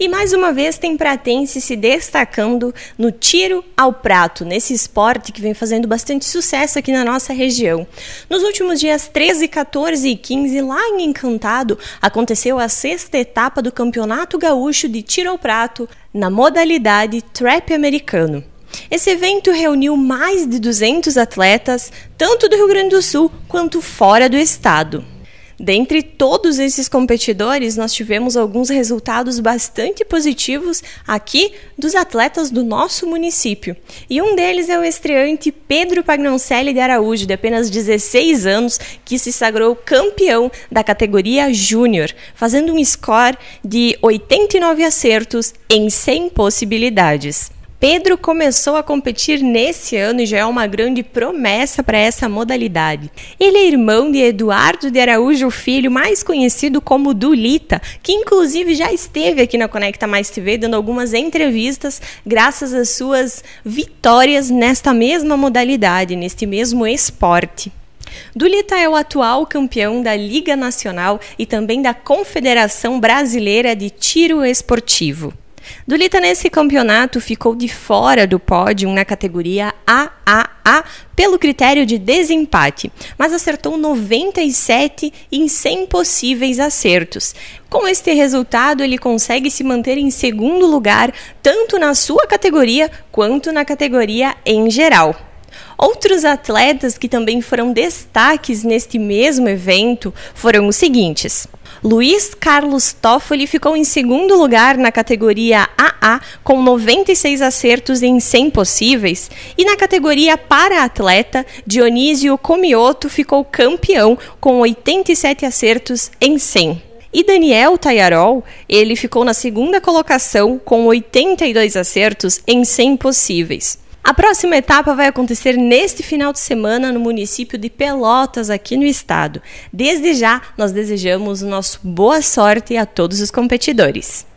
E mais uma vez tem Pratense se destacando no tiro ao prato, nesse esporte que vem fazendo bastante sucesso aqui na nossa região. Nos últimos dias 13, 14 e 15, lá em Encantado, aconteceu a sexta etapa do Campeonato Gaúcho de Tiro ao Prato na modalidade trap americano. Esse evento reuniu mais de 200 atletas, tanto do Rio Grande do Sul quanto fora do estado. Dentre todos esses competidores, nós tivemos alguns resultados bastante positivos aqui dos atletas do nosso município. E um deles é o estreante Pedro Pagnoncelli de Araújo, de apenas 16 anos, que se sagrou campeão da categoria Júnior, fazendo um score de 89 acertos em 100 possibilidades. Pedro começou a competir nesse ano e já é uma grande promessa para essa modalidade. Ele é irmão de Eduardo de Araújo Filho, mais conhecido como Dulita, que inclusive já esteve aqui na Conecta Mais TV dando algumas entrevistas graças às suas vitórias nesta mesma modalidade, neste mesmo esporte. Dulita é o atual campeão da Liga Nacional e também da Confederação Brasileira de Tiro Esportivo. Dulita, nesse campeonato, ficou de fora do pódio na categoria AAA pelo critério de desempate, mas acertou 97 em 100 possíveis acertos. Com este resultado, ele consegue se manter em segundo lugar, tanto na sua categoria quanto na categoria em geral. Outros atletas que também foram destaques neste mesmo evento foram os seguintes. Luiz Carlos Toffoli ficou em segundo lugar na categoria AA, com 96 acertos em 100 possíveis. E na categoria para-atleta, Dionísio Comioto ficou campeão, com 87 acertos em 100. E Daniel Tayarol ele ficou na segunda colocação com 82 acertos em 100 possíveis. A próxima etapa vai acontecer neste final de semana no município de Pelotas, aqui no estado. Desde já, nós desejamos o nosso boa sorte a todos os competidores.